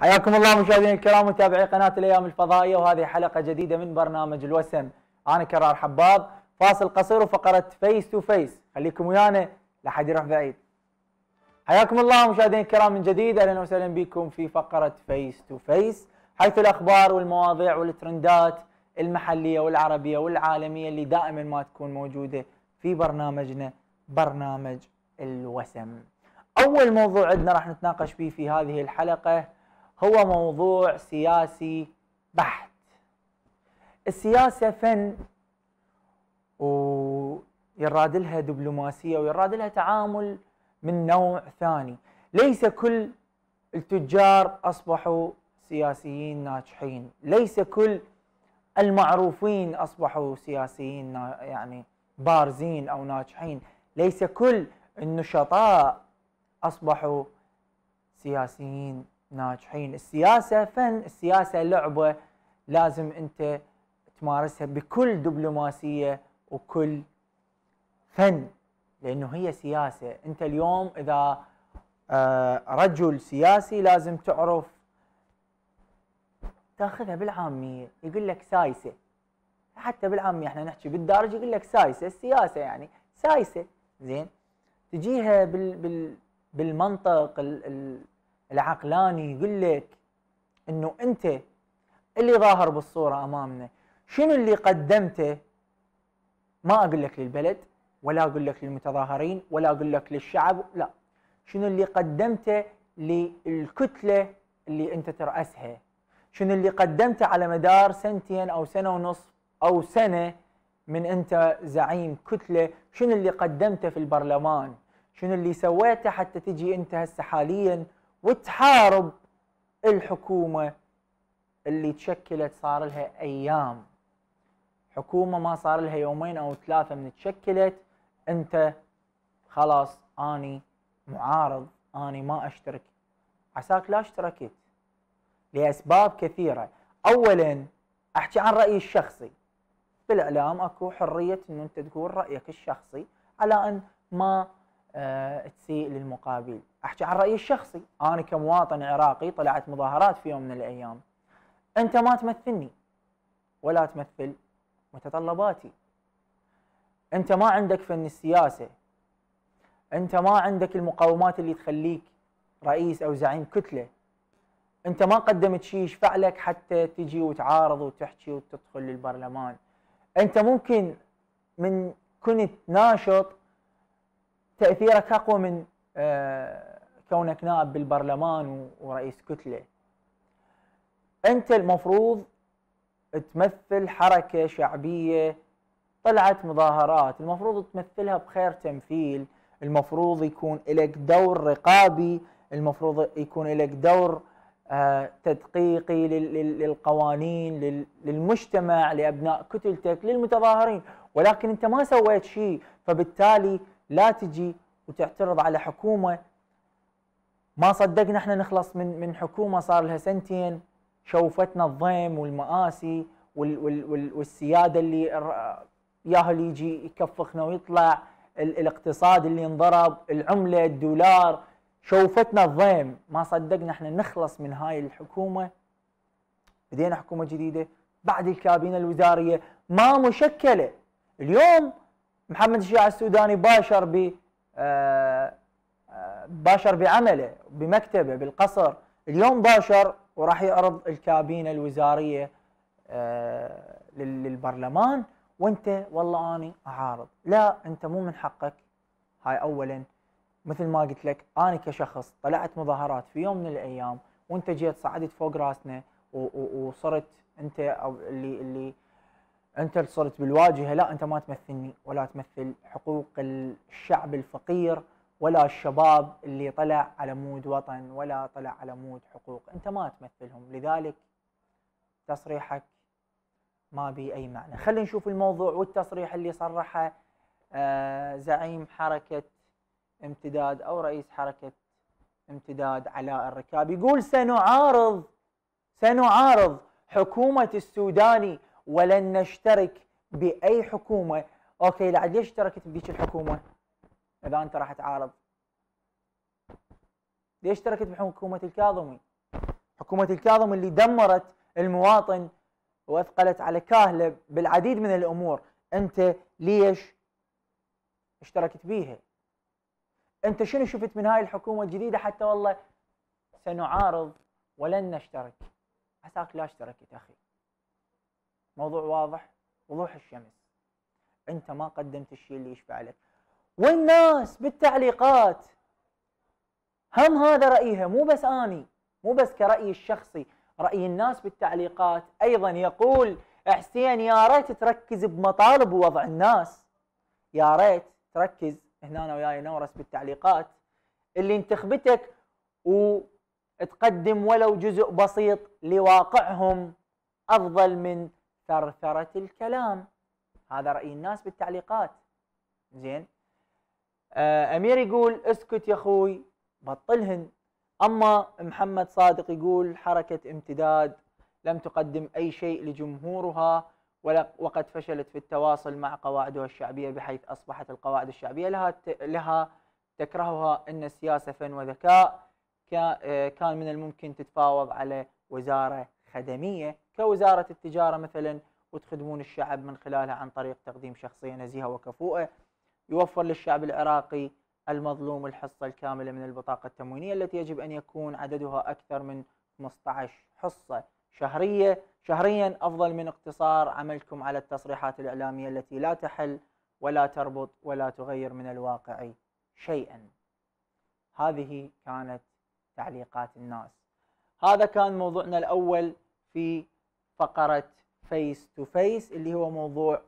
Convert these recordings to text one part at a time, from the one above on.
حياكم الله مشاهدينا الكرام متابعي قناه الايام الفضائيه وهذه حلقه جديده من برنامج الوسن انا كرار حباب فاصل قصير وفقره فيس تو فيس خليكم ويانا لحد يروح بعيد حياكم الله مشاهدينا الكرام من جديد اهلا وسهلا بكم في فقره فيس تو فيس حيث الاخبار والمواضيع والترندات المحليه والعربيه والعالميه اللي دائما ما تكون موجوده في برنامجنا برنامج الوسم اول موضوع عندنا راح نتناقش فيه في هذه الحلقه هو موضوع سياسي بحت السياسة فن ويراد لها دبلوماسية ويراد لها تعامل من نوع ثاني ليس كل التجار أصبحوا سياسيين ناجحين ليس كل المعروفين أصبحوا سياسيين يعني بارزين أو ناجحين ليس كل النشطاء أصبحوا سياسيين ناجحين السياسة فن السياسة لعبة لازم أنت تمارسها بكل دبلوماسية وكل فن لأنه هي سياسة أنت اليوم إذا آه، رجل سياسي لازم تعرف تاخذها بالعامية يقول لك سايسة حتى بالعامية احنا نحكي بالدارج يقول لك سايسة السياسة يعني سايسة زين تجيها بال بال بالمنطق العقلاني يقول لك انه انت اللي ظاهر بالصوره امامنا شنو اللي قدمته ما اقول لك للبلد ولا اقول لك للمتظاهرين ولا اقول لك للشعب لا شنو اللي قدمته للكتله اللي انت تراسها شنو اللي قدمته على مدار سنتين او سنه ونصف او سنه من انت زعيم كتله شنو اللي قدمته في البرلمان شنو اللي سويته حتى تجي انت هسه حاليا وتحارب الحكومه اللي تشكلت صار لها ايام حكومه ما صار لها يومين او ثلاثه من تشكلت انت خلاص اني معارض اني ما اشترك عساك لا اشتركت لاسباب كثيره اولا احكي عن رايي الشخصي بالاعلام اكو حريه أن انت تقول رايك الشخصي على ان ما آه، تسيء للمقابل احكي عن رايي الشخصي انا كمواطن عراقي طلعت مظاهرات في يوم من الايام انت ما تمثلني ولا تمثل متطلباتي انت ما عندك فن السياسه انت ما عندك المقومات اللي تخليك رئيس او زعيم كتله انت ما قدمت شيء يشفع لك حتى تجي وتعارض وتحكي وتدخل للبرلمان انت ممكن من كنت ناشط تاثيرك اقوى من آه، كونك نائب بالبرلمان ورئيس كتله انت المفروض تمثل حركه شعبيه طلعت مظاهرات المفروض تمثلها بخير تمثيل المفروض يكون لك دور رقابي المفروض يكون لك دور آه، تدقيقي للقوانين للمجتمع لابناء كتلتك للمتظاهرين ولكن انت ما سويت شيء فبالتالي لا تجي وتعترض على حكومه ما صدقنا احنا نخلص من من حكومه صار لها سنتين شوفتنا الضيم والمآسي وال وال وال والسياده اللي ياهل اللي يجي يكفخنا ويطلع الاقتصاد اللي انضرب العمله الدولار شوفتنا الضيم ما صدقنا احنا نخلص من هاي الحكومه بدينا حكومه جديده بعد الكابينه الوزاريه ما مشكله اليوم محمد الشيعة السوداني باشر ب آه، آه، باشر بعمله بمكتبه بالقصر اليوم باشر وراح يعرض الكابينة الوزارية آه، للبرلمان وانت والله اني اعارض لا انت مو من حقك هاي اولا مثل ما قلت لك انا كشخص طلعت مظاهرات في يوم من الايام وانت جيت صعدت فوق راسنا وصرت انت او اللي اللي انت صرت بالواجهه لا انت ما تمثلني ولا تمثل حقوق الشعب الفقير ولا الشباب اللي طلع على مود وطن ولا طلع على مود حقوق انت ما تمثلهم لذلك تصريحك ما بي اي معنى خلينا نشوف الموضوع والتصريح اللي صرحه آه، زعيم حركه امتداد او رئيس حركه امتداد علاء الركاب يقول سنعارض سنعارض حكومه السوداني ولن نشترك باي حكومه اوكي لعد ليش اشتركت بذيك الحكومه اذا انت راح تعارض ليش اشتركت بحكومه الكاظمي حكومه الكاظمي اللي دمرت المواطن واثقلت على كاهله بالعديد من الامور انت ليش اشتركت بيها انت شنو شفت من هاي الحكومه الجديده حتى والله سنعارض ولن نشترك عساك لا اشتركت اخي موضوع واضح وضوح الشمس انت ما قدمت الشيء اللي يشفع لك والناس بالتعليقات هم هذا رايها مو بس اني مو بس كرايي الشخصي راي الناس بالتعليقات ايضا يقول حسين يا ريت تركز بمطالب ووضع الناس يا ريت تركز هنا انا وياي نورس بالتعليقات اللي انتخبتك وتقدم ولو جزء بسيط لواقعهم افضل من ثرثرة الكلام هذا رأي الناس بالتعليقات زين آه، أمير يقول اسكت يا أخوي بطلهن أما محمد صادق يقول حركة امتداد لم تقدم أي شيء لجمهورها وقد فشلت في التواصل مع قواعدها الشعبية بحيث أصبحت القواعد الشعبية لها لها تكرهها أن السياسة فن وذكاء آه، كان من الممكن تتفاوض على وزارة خدمية كوزاره التجاره مثلا وتخدمون الشعب من خلالها عن طريق تقديم شخصيه نزيهه وكفوءه يوفر للشعب العراقي المظلوم الحصه الكامله من البطاقه التموينيه التي يجب ان يكون عددها اكثر من 15 حصه شهريه شهريا افضل من اقتصار عملكم على التصريحات الاعلاميه التي لا تحل ولا تربط ولا تغير من الواقع شيئا. هذه كانت تعليقات الناس. هذا كان موضوعنا الاول في فقرة فيس تو فيس اللي هو موضوع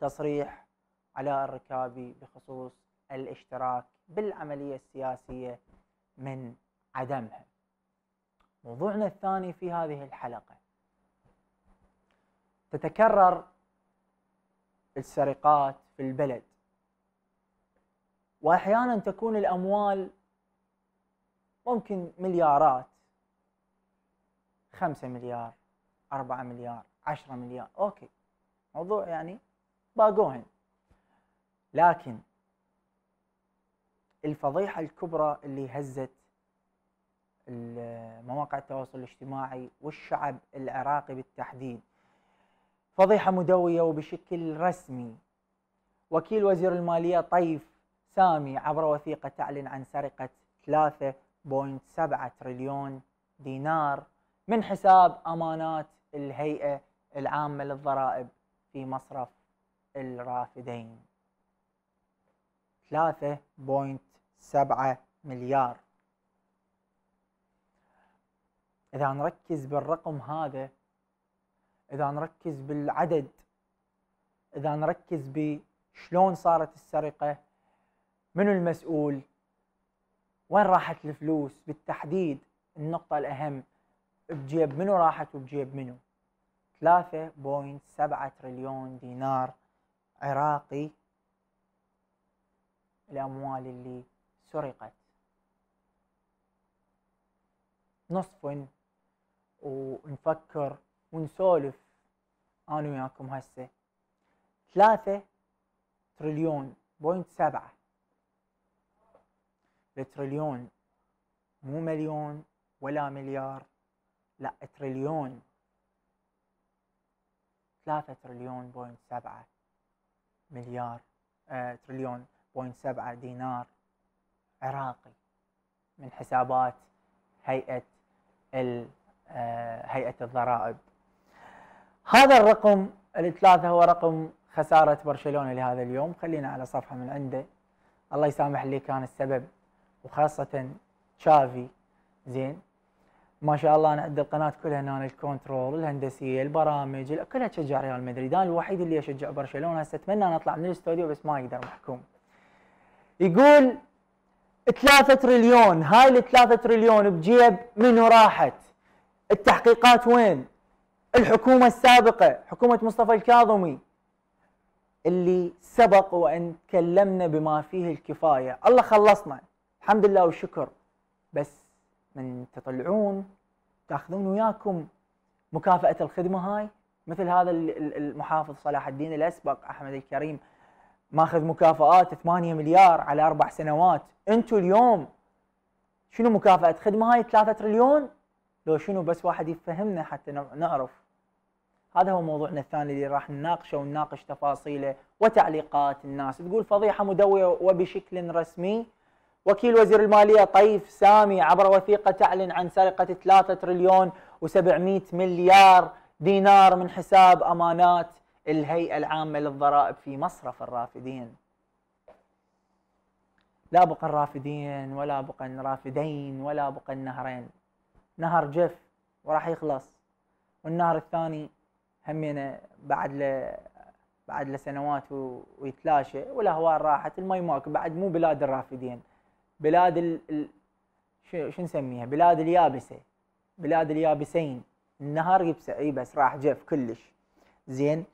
تصريح علاء الركابي بخصوص الاشتراك بالعملية السياسية من عدمها موضوعنا الثاني في هذه الحلقة تتكرر السرقات في البلد واحيانا تكون الاموال ممكن مليارات خمسة مليار 4 مليار 10 مليار اوكي موضوع يعني باقوهن لكن الفضيحه الكبرى اللي هزت مواقع التواصل الاجتماعي والشعب العراقي بالتحديد فضيحه مدويه وبشكل رسمي وكيل وزير الماليه طيف سامي عبر وثيقه تعلن عن سرقه 3.7 تريليون دينار من حساب امانات الهيئة العامة للضرائب في مصرف الرافدين 3.7 مليار إذا نركز بالرقم هذا إذا نركز بالعدد إذا نركز بشلون صارت السرقة منو المسؤول وين راحت الفلوس بالتحديد النقطة الأهم بجيب منو راحت وبجيب منو 3.7 تريليون دينار عراقي الأموال اللي سرقت نصف ونفكر ونسولف أنا وياكم هسه ثلاثة تريليون بوينت سبعة التريليون مو مليون ولا مليار لا تريليون 3 تريليون بوينت 7 مليار آه تريليون بوينت 7 دينار عراقي من حسابات هيئة آه هيئة الضرائب هذا الرقم الثلاثة هو رقم خسارة برشلونة لهذا اليوم خلينا على صفحة من عنده الله يسامح اللي كان السبب وخاصة تشافي زين ما شاء الله انا عندي القناه كلها هنا الكنترول الهندسيه البرامج كلها تشجع ريال مدريد انا الوحيد اللي اشجع برشلونه هسه اتمنى ان اطلع من الاستوديو بس ما اقدر محكوم يقول 3 تريليون هاي ال 3 تريليون بجيب منو راحت التحقيقات وين الحكومه السابقه حكومه مصطفى الكاظمي اللي سبق وان تكلمنا بما فيه الكفايه الله خلصنا الحمد لله والشكر بس من تطلعون تاخذون وياكم مكافاه الخدمه هاي مثل هذا المحافظ صلاح الدين الاسبق احمد الكريم ماخذ مكافآت 8 مليار على اربع سنوات انتم اليوم شنو مكافاه خدمه هاي 3 تريليون لو شنو بس واحد يفهمنا حتى نعرف هذا هو موضوعنا الثاني اللي راح نناقشه ونناقش تفاصيله وتعليقات الناس تقول فضيحه مدويه وبشكل رسمي وكيل وزير المالية طيف سامي عبر وثيقة تعلن عن سرقة 3 تريليون و700 مليار دينار من حساب أمانات الهيئة العامة للضرائب في مصرف الرافدين لا بقى الرافدين ولا بقى الرافدين ولا بقى النهرين نهر جف وراح يخلص والنهر الثاني همينه بعد له بعد له سنوات ويتلاشى والاهوال راحت المي ماكو بعد مو بلاد الرافدين بلاد ال... شو, شو نسميها بلاد اليابسه بلاد اليابسين النهار يبس يبس راح جف كلش زين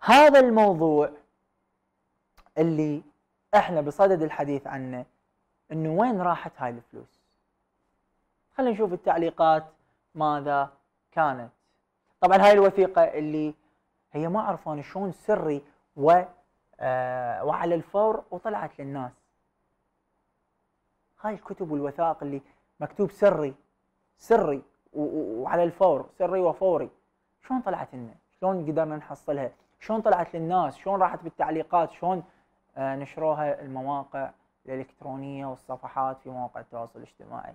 هذا الموضوع اللي احنا بصدد الحديث عنه انه وين راحت هاي الفلوس خلينا نشوف التعليقات ماذا كانت طبعا هاي الوثيقه اللي هي ما انا شلون سري و آه وعلى الفور وطلعت للناس هاي الكتب والوثائق اللي مكتوب سري سري وعلى الفور سري وفوري شلون طلعت لنا؟ شلون قدرنا نحصلها؟ شلون طلعت للناس؟ شلون راحت بالتعليقات؟ شلون آه، نشروها المواقع الالكترونيه والصفحات في مواقع التواصل الاجتماعي.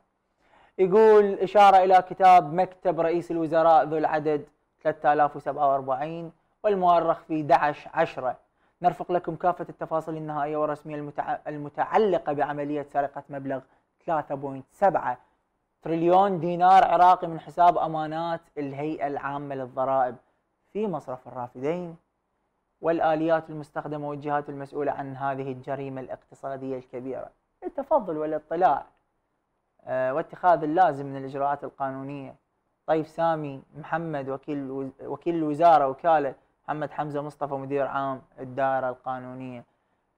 يقول اشاره الى كتاب مكتب رئيس الوزراء ذو العدد 3047 والمؤرخ في 11 10 نرفق لكم كافة التفاصيل النهائية والرسمية المتعلقة بعملية سرقة مبلغ 3.7 تريليون دينار عراقي من حساب أمانات الهيئة العامة للضرائب في مصرف الرافدين والآليات المستخدمة والجهات المسؤولة عن هذه الجريمة الاقتصادية الكبيرة التفضل والاطلاع آه، واتخاذ اللازم من الإجراءات القانونية طيب سامي محمد وكيل وكيل الوزارة وكالة محمد حمزه مصطفى مدير عام الدائره القانونيه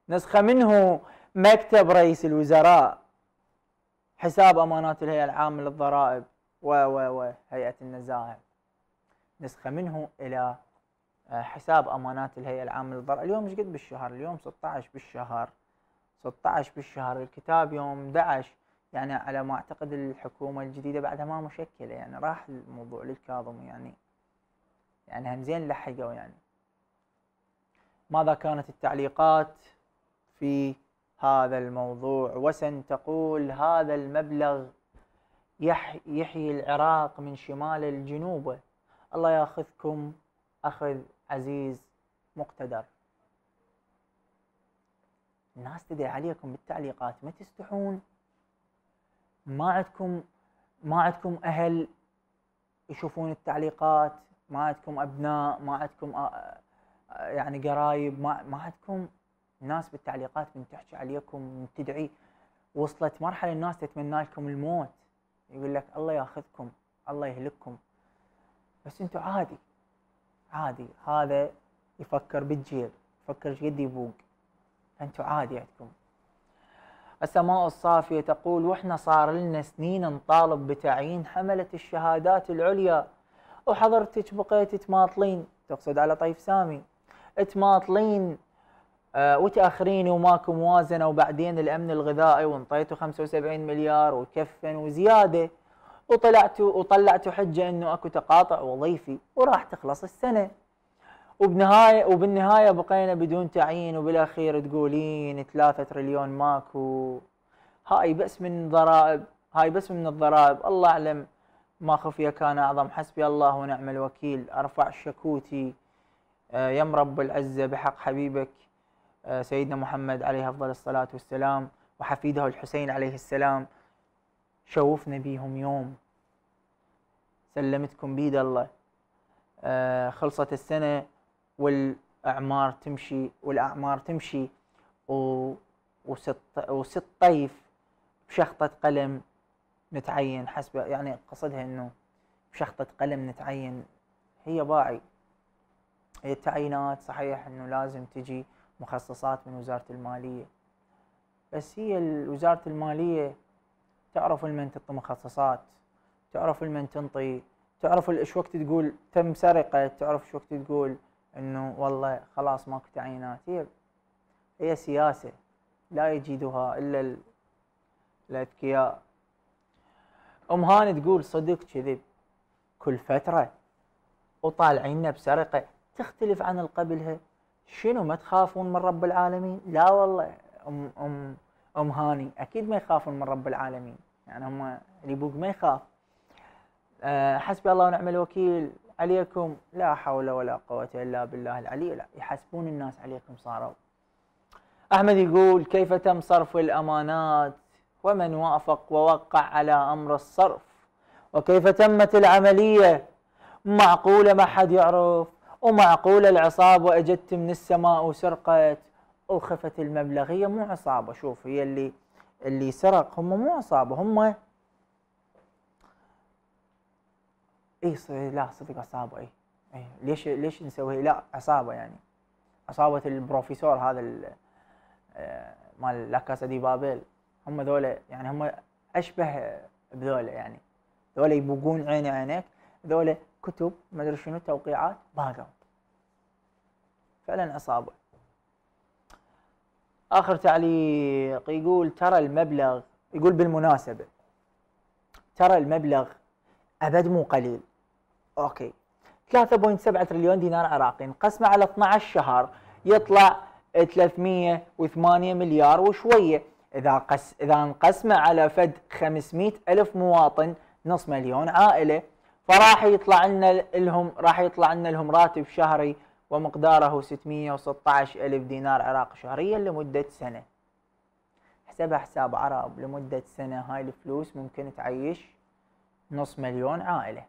نسخه منه مكتب رئيس الوزراء حساب امانات الهيئه العامه للضرائب و و و هيئه النزاهه نسخه منه الى آه، حساب امانات الهيئه العامه للضرائب اليوم ايش قد بالشهر اليوم 16 بالشهر 16 بالشهر الكتاب يوم 11 يعني على ما اعتقد الحكومه الجديده بعدها ما مشكله يعني راح الموضوع للكاظم يعني يعني هم زين لحقوا يعني ماذا كانت التعليقات في هذا الموضوع وسن تقول هذا المبلغ يحيي العراق من شمال الجنوب الله ياخذكم أخذ عزيز مقتدر الناس تدري عليكم بالتعليقات ما تستحون ما عندكم ما عندكم أهل يشوفون التعليقات ما عندكم ابناء ما عندكم آه، آه، يعني قرايب ما ما عندكم ناس بالتعليقات من تحكي عليكم من تدعي وصلت مرحله الناس تتمنى لكم الموت يقول لك الله ياخذكم الله يهلككم بس انتم عادي عادي هذا يفكر بالجيل يفكر قد يبوق انتم عادي عندكم السماء الصافية تقول واحنا صار لنا سنين نطالب بتعيين حملة الشهادات العليا وحضرتك بقيتي تماطلين تقصد على طيف سامي تماطلين أه وتاخرين وماكو موازنه وبعدين الامن الغذائي وانطيتوا 75 مليار وكفن وزياده وطلعتوا وطلعتوا حجه انه اكو تقاطع وظيفي وراح تخلص السنه وبنهايه وبالنهايه بقينا بدون تعيين وبالاخير تقولين ثلاثة تريليون ماكو هاي بس من ضرائب هاي بس من الضرائب الله اعلم ما خفي كان أعظم حسبي الله ونعم الوكيل أرفع شكوتي آه، يم رب العزة بحق حبيبك آه، سيدنا محمد عليه أفضل الصلاة والسلام وحفيده الحسين عليه السلام شوفنا بيهم يوم سلمتكم بيد الله آه، خلصت السنة والأعمار تمشي والأعمار تمشي وست طيف بشخطة قلم نتعين حسب يعني قصدها انه بشخطة قلم نتعين هي باعي هي التعيينات صحيح انه لازم تجي مخصصات من وزارة المالية بس هي وزارة المالية تعرف لمن تعطي مخصصات تعرف لمن تنطي تعرف ايش وقت تقول تم سرقة تعرف ايش وقت تقول انه والله خلاص ماكو تعيينات هي هي سياسة لا يجيدها الا الاذكياء ام هاني تقول صدق كذب كل فتره وطالعيننا بسرقه تختلف عن قبلها شنو ما تخافون من رب العالمين لا والله ام ام ام هاني اكيد ما يخافون من رب العالمين يعني هم اللي بوق ما يخاف أه حسبي الله ونعم الوكيل عليكم لا حول ولا قوة إلا بالله العلي لا يحسبون الناس عليكم صاروا أحمد يقول كيف تم صرف الأمانات ومن وافق ووقع على أمر الصرف وكيف تمت العملية معقولة ما حد يعرف ومعقولة العصابة اجت من السماء وسرقت وخفت المبلغ هي مو عصابة شوف هي اللي اللي سرق هم مو عصابة هم اي لا صدق عصابة اي اي ليش ليش نسوي لا عصابة يعني عصابة البروفيسور هذا آه، مال لا كاسا دي بابيل هم ذولا يعني هم اشبه بذولا يعني ذولا يبوقون عيني عينك ذولا كتب ما ادري شنو توقيعات باقوا فعلا عصابه اخر تعليق يقول ترى المبلغ يقول بالمناسبه ترى المبلغ ابد مو قليل اوكي 3.7 تريليون دينار عراقي انقسمه على 12 شهر يطلع 308 مليار وشويه إذا, قس إذا انقسمه على فد 500 ألف مواطن نص مليون عائلة فراح يطلع لنا لهم راح يطلع لنا لهم راتب شهري ومقداره 616 ألف دينار عراقي شهريا لمدة سنة حسب حساب عرب لمدة سنة هاي الفلوس ممكن تعيش نص مليون عائلة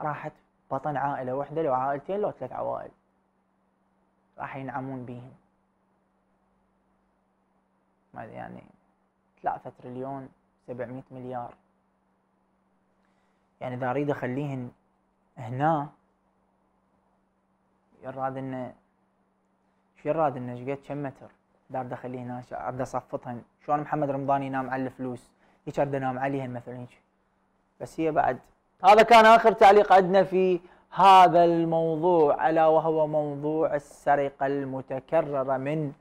راحت بطن عائلة واحدة لو عائلتين لو ثلاث عوائل راح ينعمون بيهم ما يعني 3 تريليون 700 مليار يعني اذا اريد اخليهن هنا يراد انه شو يراد انه شقد كم متر اريد اخليه هنا اريد اصفطهن شلون محمد رمضان ينام على الفلوس هيك اريد انام عليهن مثلا هيك بس هي بعد هذا كان اخر تعليق عندنا في هذا الموضوع الا وهو موضوع السرقه المتكرره من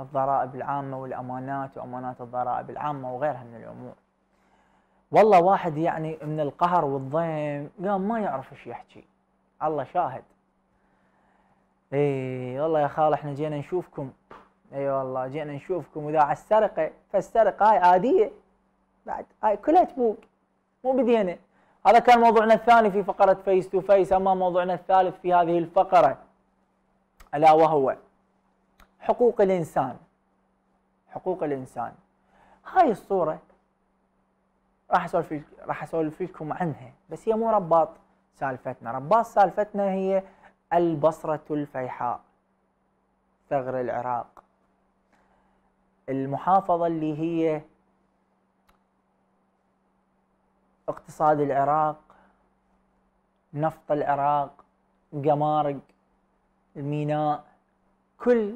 الضرائب العامه والامانات وامانات الضرائب العامه وغيرها من الامور. والله واحد يعني من القهر والضيم قام ما يعرف ايش يحكي. الله شاهد. اي والله يا خال احنا جينا نشوفكم. اي والله جينا نشوفكم واذا على السرقه فالسرقه هاي عاديه. بعد هاي كلها تبوق مو بدينا. هذا كان موضوعنا الثاني في فقره فيس تو فيس اما موضوعنا الثالث في هذه الفقره الا وهو حقوق الإنسان حقوق الإنسان هاي الصورة راح اسولف راح اسولف لكم عنها بس هي مو رباط سالفتنا رباط سالفتنا هي البصرة الفيحاء ثغر العراق المحافظة اللي هي اقتصاد العراق نفط العراق قمارق الميناء كل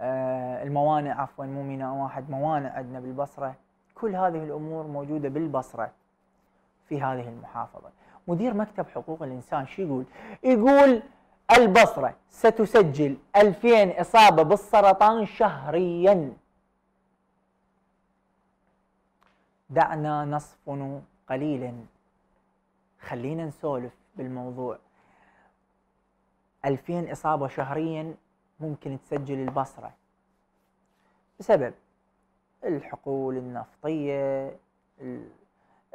آه، الموانئ عفوا مو ميناء واحد موانئ عندنا بالبصره كل هذه الامور موجوده بالبصره في هذه المحافظه مدير مكتب حقوق الانسان شو يقول يقول البصره ستسجل 2000 اصابه بالسرطان شهريا دعنا نصفن قليلا خلينا نسولف بالموضوع 2000 اصابه شهريا ممكن تسجل البصرة بسبب الحقول النفطية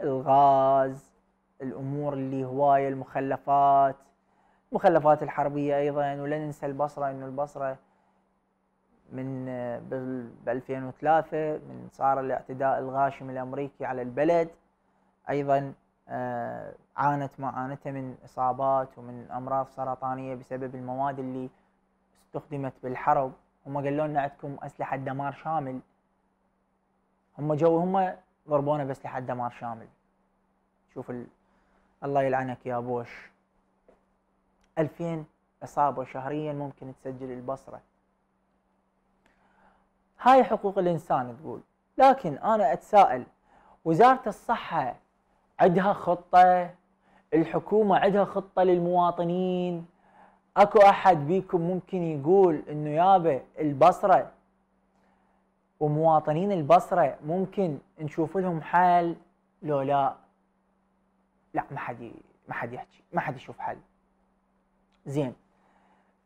الغاز الأمور اللي هواية المخلفات المخلفات الحربية أيضا ولا ننسى البصرة أنه البصرة من ب 2003 من صار الاعتداء الغاشم الأمريكي على البلد أيضا آه، عانت معانتها من إصابات ومن أمراض سرطانية بسبب المواد اللي استخدمت بالحرب هم قالوا لنا عندكم اسلحه دمار شامل هم جو هم ضربونا باسلحه دمار شامل شوف ال... الله يلعنك يا بوش 2000 اصابه شهريا ممكن تسجل البصره هاي حقوق الانسان تقول لكن انا اتساءل وزاره الصحه عندها خطه الحكومه عندها خطه للمواطنين اكو احد بيكم ممكن يقول انه يابا البصره ومواطنين البصره ممكن نشوف لهم حل لو لا لا ما حد ما حد يحكي ما حد يشوف حل زين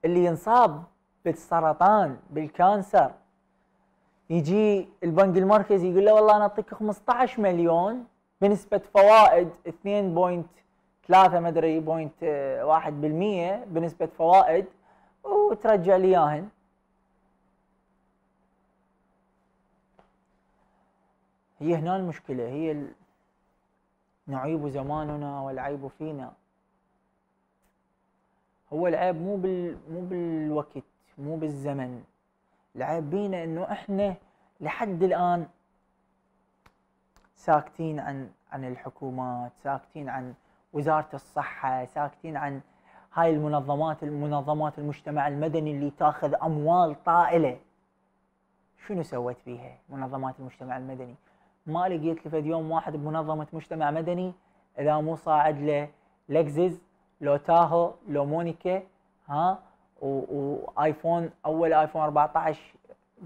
اللي ينصاب بالسرطان بالكانسر يجي البنك المركزي يقول له والله انا اعطيك 15 مليون بنسبه فوائد 2. 3 مدري بوينت بالمية بنسبه فوائد وترجع لي اياهن هي هنا المشكله هي ال... نعيب زماننا والعيب فينا هو العيب مو بال مو بالوقت مو بالزمن العيب بينا انه احنا لحد الان ساكتين عن عن الحكومات ساكتين عن وزاره الصحه ساكتين عن هاي المنظمات المنظمات المجتمع المدني اللي تاخذ اموال طائله شنو سوت بيها منظمات المجتمع المدني ما لقيت لفد يوم واحد بمنظمه مجتمع مدني اذا مو صاعد له لكزز لو تاهو لو مونيكا ها وايفون اول ايفون 14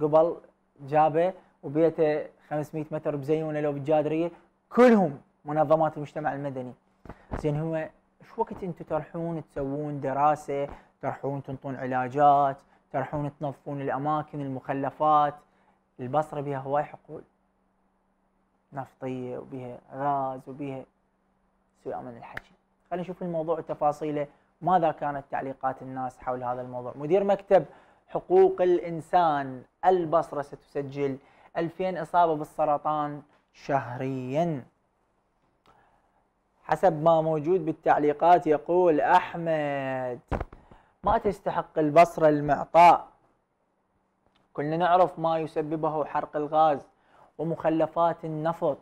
قبل جابه وبيته 500 متر بزيونه لو بالجادريه كلهم منظمات المجتمع المدني زين هو شو وقت انتم تروحون تسوون دراسه تروحون تنطون علاجات تروحون تنظفون الاماكن المخلفات البصره بها هواي حقول نفطيه وبها غاز وبها سوء من الحكي خلينا نشوف الموضوع وتفاصيله ماذا كانت تعليقات الناس حول هذا الموضوع مدير مكتب حقوق الانسان البصره ستسجل 2000 اصابه بالسرطان شهريا حسب ما موجود بالتعليقات يقول أحمد ما تستحق البصرة المعطاء كلنا نعرف ما يسببه حرق الغاز ومخلفات النفط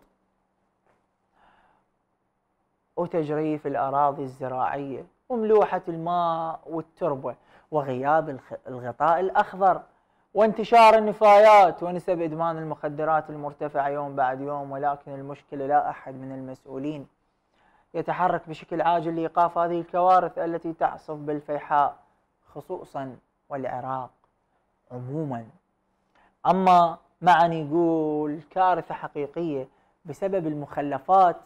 وتجريف الأراضي الزراعية وملوحة الماء والتربة وغياب الغطاء الأخضر وانتشار النفايات ونسب إدمان المخدرات المرتفعة يوم بعد يوم ولكن المشكلة لا أحد من المسؤولين يتحرك بشكل عاجل لإيقاف هذه الكوارث التي تعصف بالفيحاء خصوصا والعراق عموما أما معني يقول كارثة حقيقية بسبب المخلفات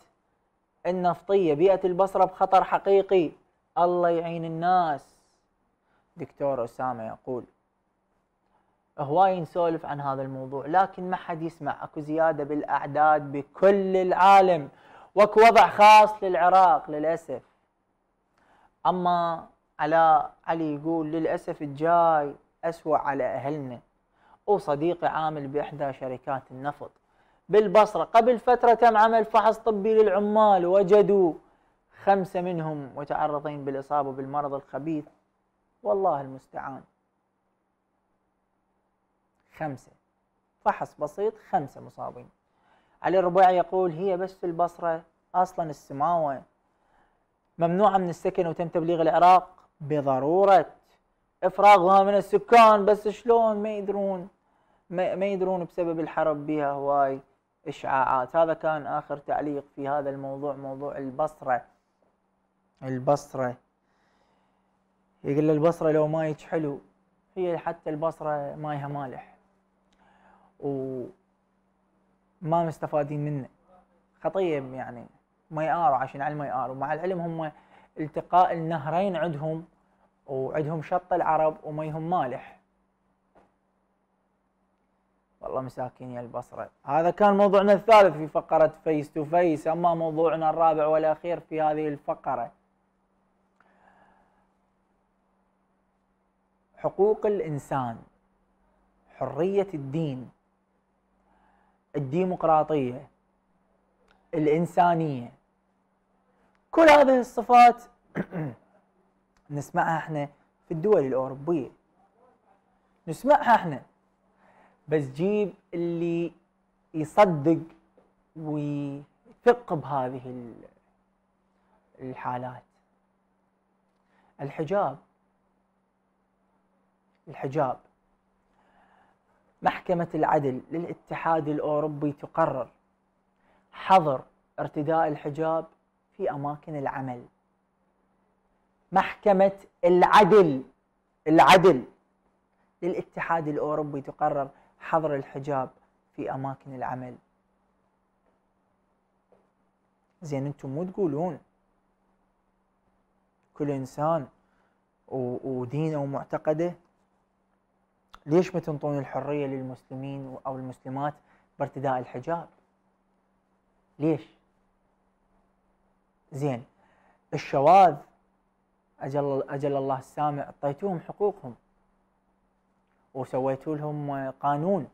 النفطية بيئة البصرة بخطر حقيقي الله يعين الناس دكتور أسامة يقول هواي نسولف عن هذا الموضوع لكن ما حد يسمع اكو زيادة بالأعداد بكل العالم واكو وضع خاص للعراق للاسف اما على علي يقول للاسف الجاي اسوء على اهلنا وصديقي عامل باحدى شركات النفط بالبصره قبل فتره تم عمل فحص طبي للعمال وجدوا خمسه منهم متعرضين بالاصابه بالمرض الخبيث والله المستعان خمسه فحص بسيط خمسه مصابين علي الربيعي يقول هي بس في البصرة أصلا السماوة ممنوعة من السكن وتم تبليغ العراق بضرورة إفراغها من السكان بس شلون ما يدرون ما يدرون بسبب الحرب بها هواي إشعاعات هذا كان آخر تعليق في هذا الموضوع موضوع البصرة البصرة يقول البصرة لو مايك حلو هي حتى البصرة مايها مالح و ما مستفادين منه خطيب يعني ميار عايشين على الميار ومع العلم هم التقاء النهرين عندهم وعندهم شط العرب وميهم مالح والله مساكين يا البصرة هذا كان موضوعنا الثالث في فقرة فيس تو فيس أما موضوعنا الرابع والأخير في هذه الفقرة حقوق الإنسان حرية الدين الديمقراطية الإنسانية كل هذه الصفات نسمعها احنا في الدول الأوروبية نسمعها احنا بس جيب اللي يصدق ويثق بهذه الحالات الحجاب الحجاب محكمة العدل للاتحاد الأوروبي تقرر حظر ارتداء الحجاب في أماكن العمل محكمة العدل العدل للاتحاد الأوروبي تقرر حظر الحجاب في أماكن العمل زين أنتم مو تقولون كل إنسان ودينه ومعتقده ليش ما تنطون الحريه للمسلمين او المسلمات بارتداء الحجاب؟ ليش؟ زين الشواذ اجل اجل الله السامع اعطيتوهم حقوقهم وسويتوا لهم قانون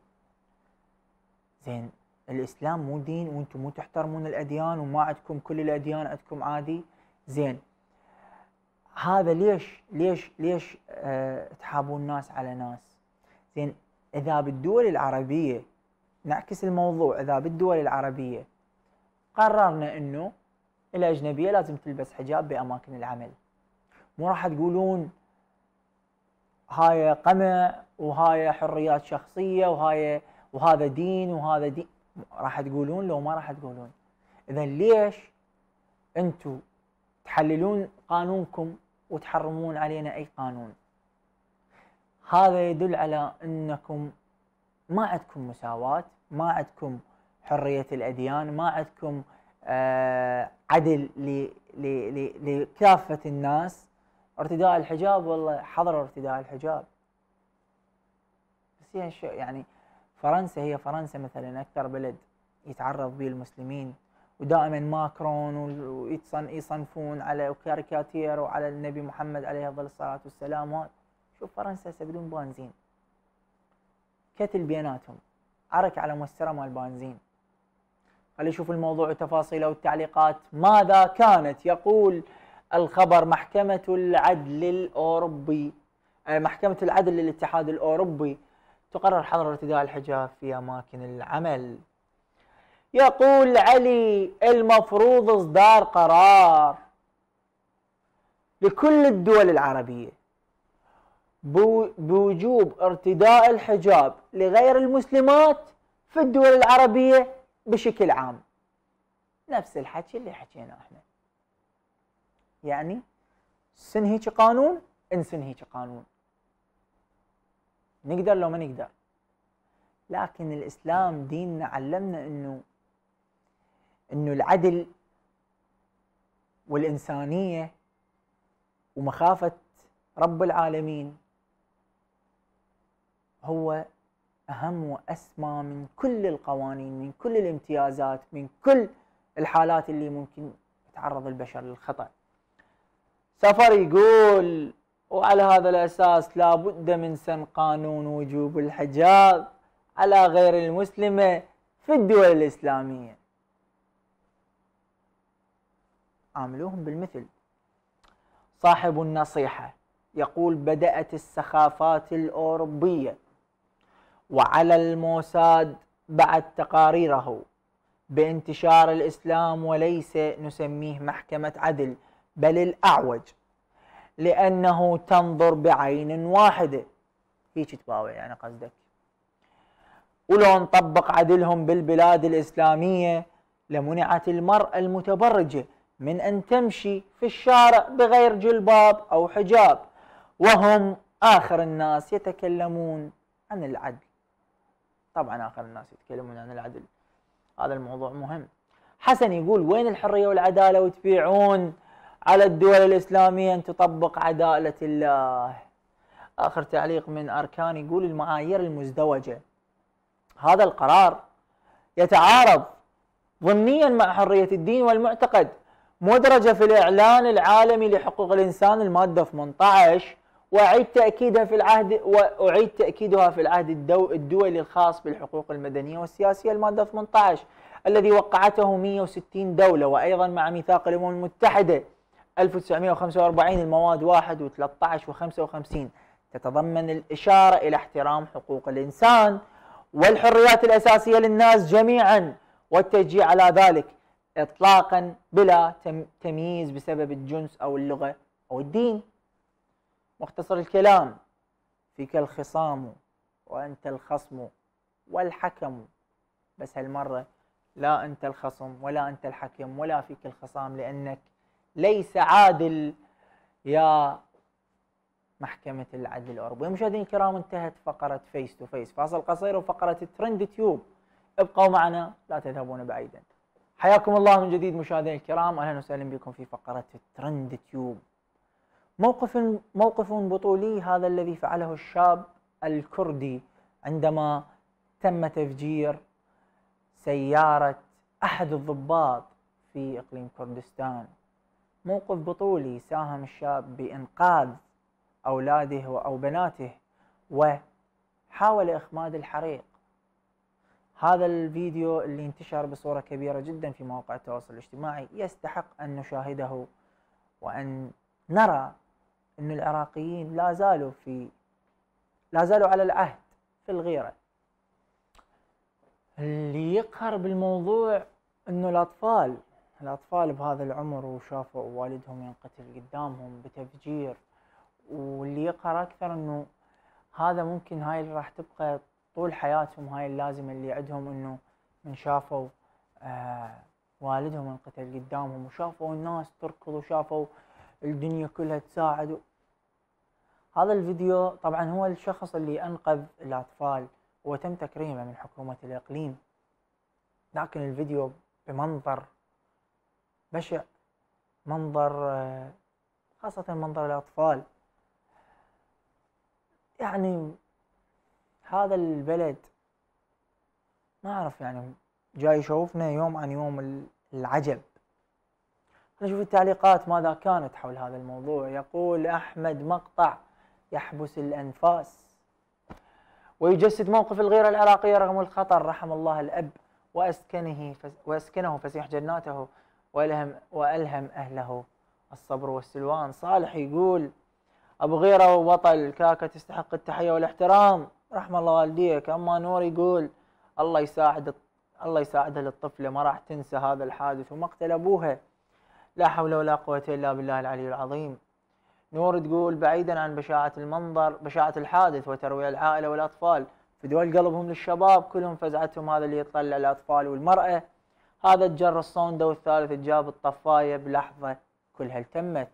زين الاسلام مو دين وانتم مو تحترمون الاديان وما عندكم كل الاديان عندكم عادي زين هذا ليش ليش ليش أه تحابون ناس على ناس زين اذا بالدول العربيه نعكس الموضوع اذا بالدول العربيه قررنا انه الاجنبيه لازم تلبس حجاب باماكن العمل مو راح تقولون هاي قمع وهاي حريات شخصيه وهاي وهذا دين وهذا دين راح تقولون لو ما راح تقولون اذا ليش انتم تحللون قانونكم وتحرمون علينا اي قانون هذا يدل على انكم ما عندكم مساواة ما عندكم حرية الأديان ما عندكم آه عدل لكافة الناس ارتداء الحجاب والله حظر ارتداء الحجاب بس يعني, يعني فرنسا هي فرنسا مثلا أكثر بلد يتعرض به المسلمين ودائما ماكرون ويصنفون على كاريكاتير وعلى النبي محمد عليه الصلاة والسلام شوف فرنسا يستبدلون بنزين كتل بيناتهم عرك على مسترة مال بنزين خلي شوف الموضوع وتفاصيله والتعليقات ماذا كانت يقول الخبر محكمة العدل الأوروبي آه، محكمة العدل للاتحاد الأوروبي تقرر حظر ارتداء الحجاب في أماكن العمل يقول علي المفروض إصدار قرار لكل الدول العربية بوجوب ارتداء الحجاب لغير المسلمات في الدول العربية بشكل عام نفس الحكي اللي حكيناه احنا يعني سن هيك قانون انسن هيك قانون نقدر لو ما نقدر لكن الاسلام ديننا علمنا انه انه العدل والانسانيه ومخافه رب العالمين هو اهم واسمى من كل القوانين من كل الامتيازات من كل الحالات اللي ممكن يتعرض البشر للخطا سفر يقول وعلى هذا الاساس لابد من سن قانون وجوب الحجاب على غير المسلمه في الدول الاسلاميه عاملوهم بالمثل صاحب النصيحه يقول بدات السخافات الاوروبيه وعلى الموساد بعد تقاريره بانتشار الإسلام وليس نسميه محكمة عدل بل الأعوج لأنه تنظر بعين واحدة هيك تباوي يعني قصدك ولو نطبق عدلهم بالبلاد الإسلامية لمنعت المرأة المتبرجة من أن تمشي في الشارع بغير جلباب أو حجاب وهم آخر الناس يتكلمون عن العدل طبعا اخر الناس يتكلمون عن العدل هذا الموضوع مهم حسن يقول وين الحريه والعداله وتبيعون على الدول الاسلاميه ان تطبق عداله الله اخر تعليق من اركان يقول المعايير المزدوجه هذا القرار يتعارض ضمنيا مع حريه الدين والمعتقد مدرجه في الاعلان العالمي لحقوق الانسان الماده 18 وأعيد تأكيدها في العهد وأعيد تأكيدها في العهد الدو الدولي الخاص بالحقوق المدنية والسياسية المادة 18 الذي وقعته 160 دولة وأيضا مع ميثاق الأمم المتحدة 1945 المواد 1 و13 و55 تتضمن الإشارة إلى احترام حقوق الإنسان والحريات الأساسية للناس جميعا والتشجيع على ذلك إطلاقا بلا تمييز بسبب الجنس أو اللغة أو الدين مختصر الكلام فيك الخصام وأنت الخصم والحكم بس هالمرة لا أنت الخصم ولا أنت الحكم ولا فيك الخصام لأنك ليس عادل يا محكمة العدل الأوروبي مشاهدينا الكرام انتهت فقرة فيس تو فيس فاصل قصير وفقرة ترند تيوب ابقوا معنا لا تذهبون بعيدا حياكم الله من جديد مشاهدينا الكرام اهلا وسهلا بكم في فقره ترند تيوب موقف موقف بطولي هذا الذي فعله الشاب الكردي عندما تم تفجير سيارة أحد الضباط في إقليم كردستان موقف بطولي ساهم الشاب بإنقاذ أولاده أو بناته وحاول إخماد الحريق هذا الفيديو اللي انتشر بصورة كبيرة جدا في مواقع التواصل الاجتماعي يستحق أن نشاهده وأن نرى ان العراقيين لا زالوا في لا زالوا على العهد في الغيره اللي يقهر بالموضوع انه الاطفال الاطفال بهذا العمر وشافوا والدهم ينقتل قدامهم بتفجير واللي يقهر اكثر انه هذا ممكن هاي اللي راح تبقى طول حياتهم هاي اللازمه اللي عندهم انه من شافوا آه والدهم انقتل قدامهم وشافوا الناس تركض وشافوا الدنيا كلها تساعد هذا الفيديو طبعا هو الشخص اللي أنقذ الأطفال وتم تكريمه من حكومة الإقليم لكن الفيديو بمنظر بشع منظر آه، خاصة منظر الأطفال يعني هذا البلد ما أعرف يعني جاي يشوفنا يوم عن يوم العجب نشوف التعليقات ماذا كانت حول هذا الموضوع يقول أحمد مقطع يحبس الأنفاس ويجسد موقف الغيرة العراقية رغم الخطر رحم الله الأب وأسكنه وأسكنه فسيح جناته وألهم, وألهم أهله الصبر والسلوان صالح يقول أبو غيرة وبطل كاكا تستحق التحية والاحترام رحم الله والديك أما نور يقول الله يساعد الله يساعدها للطفلة ما راح تنسى هذا الحادث ومقتل أبوها لا حول ولا قوة إلا بالله العلي العظيم نور تقول بعيدا عن بشاعة المنظر بشاعة الحادث وترويع العائلة والأطفال فدول قلبهم للشباب كلهم فزعتهم هذا اللي يطلع الأطفال والمرأة هذا الجر الصوندة والثالث جاب الطفاية بلحظة كلها التمت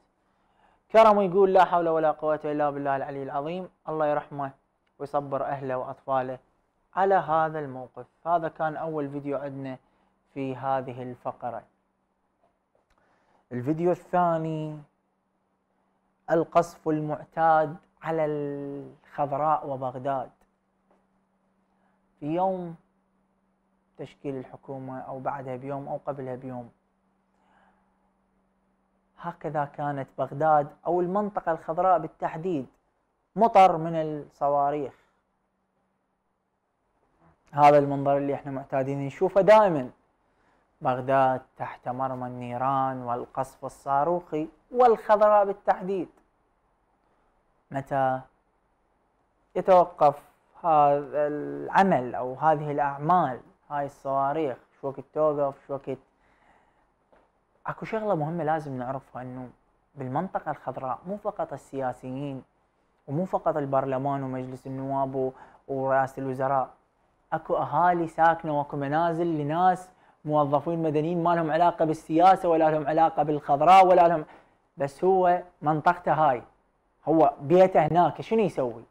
كرم يقول لا حول ولا قوة إلا بالله العلي العظيم الله يرحمه ويصبر أهله وأطفاله على هذا الموقف هذا كان أول فيديو عندنا في هذه الفقرة الفيديو الثاني القصف المعتاد على الخضراء وبغداد في يوم تشكيل الحكومة أو بعدها بيوم أو قبلها بيوم هكذا كانت بغداد أو المنطقة الخضراء بالتحديد مطر من الصواريخ هذا المنظر اللي احنا معتادين نشوفه دائما بغداد تحت مرمى النيران والقصف الصاروخي والخضراء بالتحديد متى يتوقف هذا العمل أو هذه الأعمال هاي الصواريخ شو وقت توقف شو وقت اكو شغلة مهمة لازم نعرفها انه بالمنطقة الخضراء مو فقط السياسيين ومو فقط البرلمان ومجلس النواب ورئاسة الوزراء اكو اهالي ساكنة واكو منازل لناس موظفين مدنيين ما لهم علاقه بالسياسه ولا لهم علاقه بالخضراء ولا لهم بس هو منطقته هاي هو بيته هناك شنو يسوي؟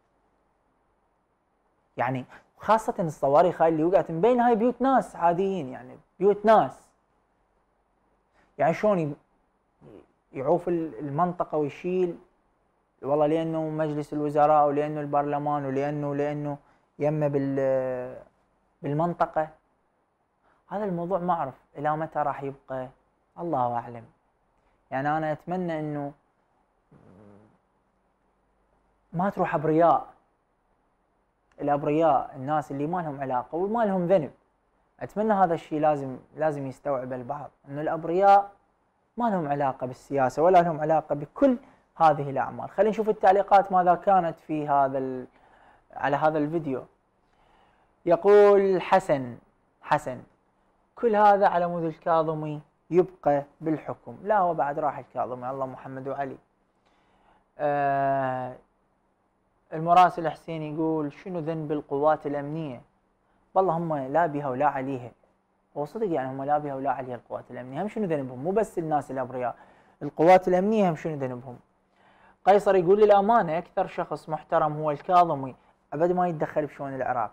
يعني خاصة الصواريخ هاي اللي وقعت من بين هاي بيوت ناس عاديين يعني بيوت ناس يعني شلون يعوف المنطقة ويشيل والله لأنه مجلس الوزراء ولأنه البرلمان ولأنه لأنه يمه بال بالمنطقة هذا الموضوع ما اعرف الى متى راح يبقى الله اعلم يعني انا اتمنى انه ما تروح ابرياء الابرياء الناس اللي ما لهم علاقه وما لهم ذنب اتمنى هذا الشيء لازم لازم يستوعب البعض انه الابرياء ما لهم علاقه بالسياسه ولا لهم علاقه بكل هذه الاعمال خلينا نشوف التعليقات ماذا كانت في هذا على هذا الفيديو يقول حسن حسن كل هذا على مود الكاظمي يبقى بالحكم لا هو بعد راح الكاظمي الله محمد وعلي آه المراسل حسين يقول شنو ذنب القوات الأمنية والله هم لا بها ولا عليها هو صدق يعني هم لا بها ولا عليها القوات الأمنية هم شنو ذنبهم مو بس الناس الأبرياء القوات الأمنية هم شنو ذنبهم قيصر يقول للأمانة أكثر شخص محترم هو الكاظمي أبد ما يتدخل بشؤون العراق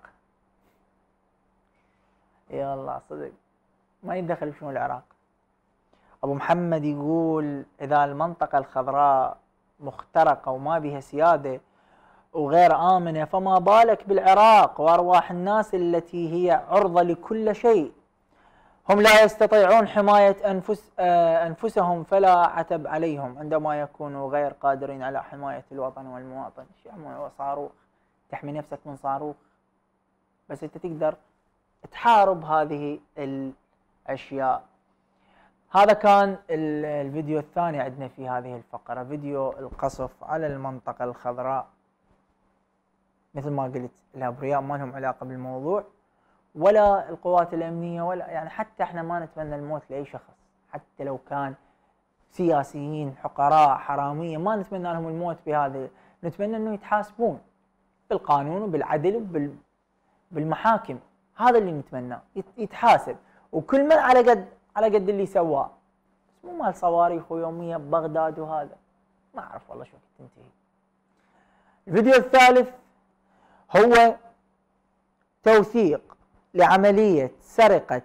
يا الله صدق ما يتدخل في شؤون العراق ابو محمد يقول اذا المنطقه الخضراء مخترقه وما بها سياده وغير امنه فما بالك بالعراق وارواح الناس التي هي عرضه لكل شيء هم لا يستطيعون حمايه انفس آه، انفسهم فلا عتب عليهم عندما يكونوا غير قادرين على حمايه الوطن والمواطن صاروخ تحمي نفسك من صاروخ بس انت تقدر تحارب هذه ال اشياء هذا كان الفيديو الثاني عندنا في هذه الفقره فيديو القصف على المنطقه الخضراء مثل ما قلت الابرياء ما لهم علاقه بالموضوع ولا القوات الامنيه ولا يعني حتى احنا ما نتمنى الموت لاي شخص حتى لو كان سياسيين حقراء حراميه ما نتمنى لهم الموت بهذا نتمنى انه يتحاسبون بالقانون وبالعدل وبالمحاكم هذا اللي نتمناه يتحاسب وكل من على قد على قد اللي سواه بس مو مال صواريخ ويوميه ببغداد وهذا ما اعرف والله شو تنتهي الفيديو الثالث هو توثيق لعمليه سرقه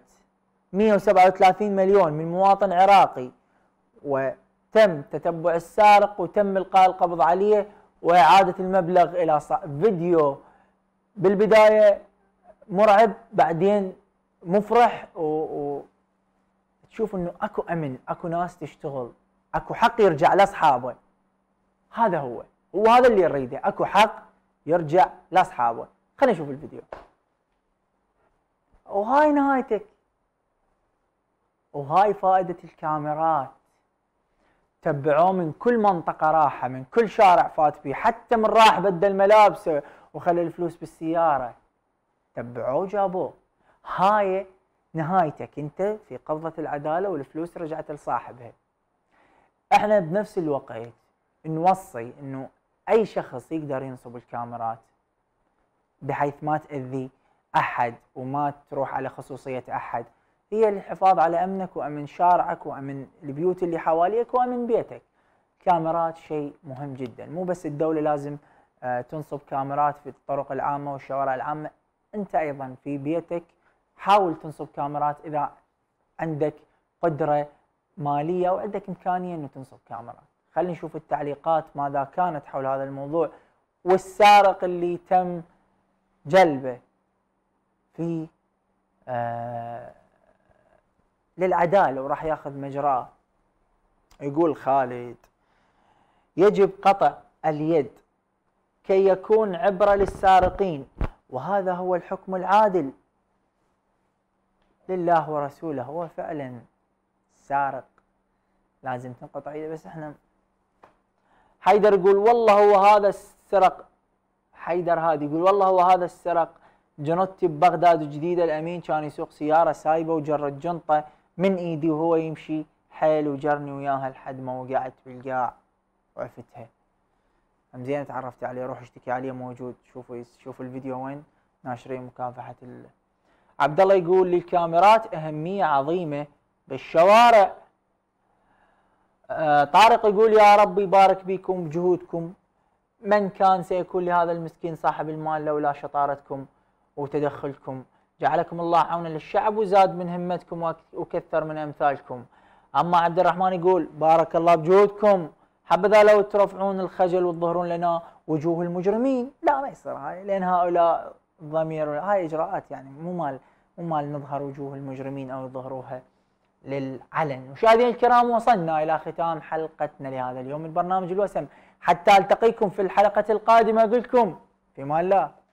137 مليون من مواطن عراقي وتم تتبع السارق وتم القاء القبض عليه واعاده المبلغ الى فيديو بالبدايه مرعب بعدين مفرح و, و... تشوف انه اكو امن اكو ناس تشتغل اكو حق يرجع لاصحابه هذا هو هو هذا اللي نريده اكو حق يرجع لاصحابه خلينا نشوف الفيديو وهاي نهايتك وهاي فائدة الكاميرات تبعوه من كل منطقة راحة من كل شارع فات فيه حتى من راح بدل ملابسه وخلى الفلوس بالسيارة تبعوه جابوه هاي نهايتك انت في قبضه العداله والفلوس رجعت لصاحبها احنا بنفس الوقت نوصي انه اي شخص يقدر ينصب الكاميرات بحيث ما تاذي احد وما تروح على خصوصيه احد هي الحفاظ على امنك وامن شارعك وامن البيوت اللي حواليك وامن بيتك كاميرات شيء مهم جدا مو بس الدوله لازم آه، تنصب كاميرات في الطرق العامه والشوارع العامه انت ايضا في بيتك حاول تنصب كاميرات اذا عندك قدره ماليه وعندك امكانيه انه تنصب كاميرات خلينا نشوف التعليقات ماذا كانت حول هذا الموضوع والسارق اللي تم جلبه في آه، للعداله وراح ياخذ مجراه يقول خالد يجب قطع اليد كي يكون عبره للسارقين وهذا هو الحكم العادل لله ورسوله هو فعلا سارق لازم تنقطع ايده بس احنا حيدر يقول والله هو هذا السرق حيدر هادي يقول والله هو هذا السرق جنوتي ببغداد جديدة الامين كان يسوق سياره سايبه وجرد جنطه من ايدي وهو يمشي حيل وجرني وياها لحد ما وقعت بالقاع وعفتها زين تعرفت عليه روح اشتكي عليه موجود شوفوا شوفوا الفيديو وين ناشرين مكافحه عبد الله يقول للكاميرات اهميه عظيمه بالشوارع آه، طارق يقول يا ربي بارك بكم بجهودكم من كان سيكون لهذا المسكين صاحب المال لولا شطارتكم وتدخلكم جعلكم الله عونا للشعب وزاد من همتكم وكثر من امثالكم اما عبد الرحمن يقول بارك الله بجهودكم حبذا لو ترفعون الخجل وتظهرون لنا وجوه المجرمين لا ما يصير هاي لان هؤلاء ضمير هاي اجراءات يعني مو مال مو مال نظهر وجوه المجرمين او يظهروها للعلن مشاهدينا الكرام وصلنا الى ختام حلقتنا لهذا اليوم من برنامج الوسم حتى التقيكم في الحلقه القادمه اقول لكم في مال الله